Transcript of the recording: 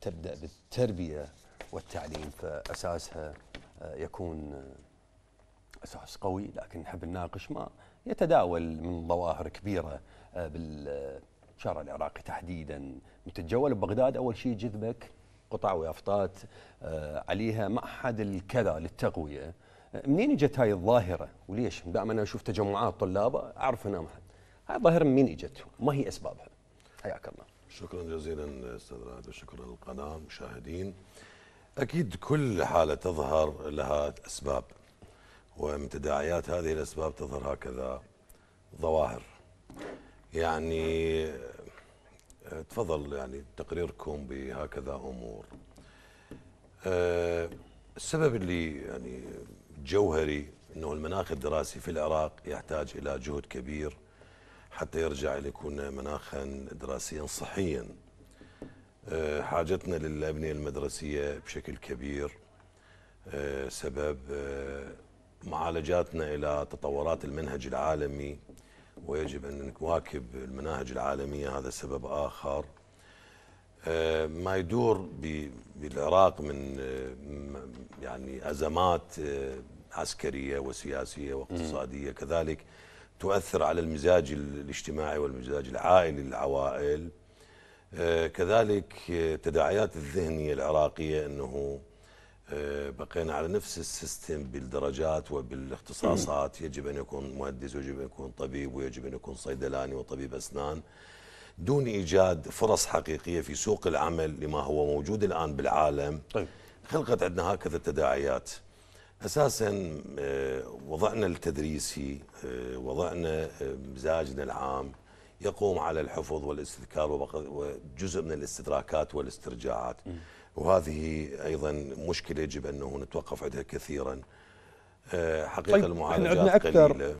تبدا بالتربيه والتعليم فاساسها آه، يكون آه، اساس قوي لكن نحب نناقش ما يتداول من ظواهر كبيره آه، بالشارع العراقي تحديدا متجول ببغداد اول شيء جذبك قطع ويافطات عليها معهد الكذا للتقويه منين اجت هاي الظاهره وليش دائما انا اشوف تجمعات طلاب اعرف انها هاي الظاهره منين اجت ما هي اسبابها حياك الله شكرا جزيلا استاذ رائد وشكرا للقناه مشاهدين اكيد كل حاله تظهر لها اسباب ومن تداعيات هذه الاسباب تظهر هكذا ظواهر يعني تفضل يعني تقريركم بهكذا امور أه، السبب اللي يعني جوهري انه المناخ الدراسي في العراق يحتاج الى جهد كبير حتى يرجع ليكون مناخا دراسيا صحيا آه، حاجتنا للأبنية المدرسية بشكل كبير آه، سبب آه، معالجاتنا إلى تطورات المنهج العالمي ويجب أن نواكب المناهج العالمية هذا سبب آخر ما يدور بالعراق من يعني أزمات عسكرية وسياسية واقتصادية كذلك تؤثر على المزاج الاجتماعي والمزاج العائلي للعوائل آه، كذلك آه، تداعيات الذهنية العراقية أنه آه، بقينا على نفس السيستم بالدرجات وبالاختصاصات يجب أن يكون مهندس ويجب أن يكون طبيب ويجب أن يكون صيدلاني وطبيب أسنان دون إيجاد فرص حقيقية في سوق العمل لما هو موجود الآن بالعالم طيب. خلقت عندنا هكذا تداعيات اساسا آه، وضعنا التدريسي آه، وضعنا آه، مزاجنا العام يقوم على الحفظ والاستذكار وجزء من الاستدراكات والاسترجاعات وهذه ايضا مشكله يجب انه نتوقف عندها كثيرا حقيقه طيب المعالجات قليله